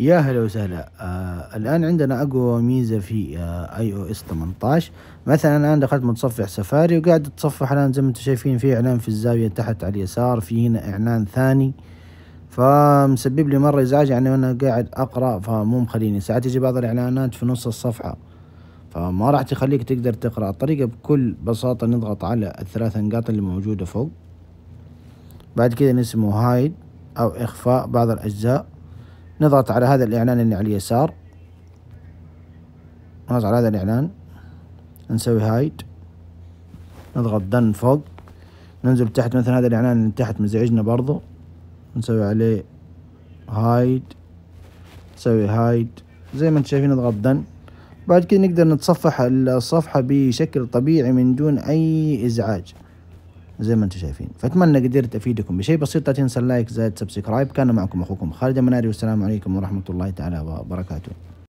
يا هلا وسهلا آه الآن عندنا أقوى ميزة في اي او اس 18 مثلا الآن دخلت متصفح سفاري وقاعد اتصفح الآن زي ما انتم شايفين في إعلان في الزاوية تحت على اليسار في هنا إعلان ثاني فمسبب لي مرة إزعاج يعني أنا قاعد أقرأ فمو مخليني ساعات يجي بعض الإعلانات في نص الصفحة فما راح تخليك تقدر تقرأ الطريقة بكل بساطة نضغط على الثلاث نقاط اللي موجودة فوق بعد كده نسمه هايد أو إخفاء بعض الأجزاء نضغط على هذا الإعلان اللي على اليسار نضغط على هذا الإعلان نسوي هايد نضغط دن فوق ننزل تحت مثلا هذا الإعلان اللي تحت مزعجنا برضو نسوي عليه هايد نسوي هايد زي ما انتم شايفين نضغط دن بعد كده نقدر نتصفح الصفحة بشكل طبيعي من دون أي إزعاج زي ما انتم شايفين فاتمنى قدرت افيدكم بشيء بسيط لا تنسى اللايك زائد سبسكرايب كان معكم اخوكم خالد المناري والسلام عليكم ورحمه الله تعالى وبركاته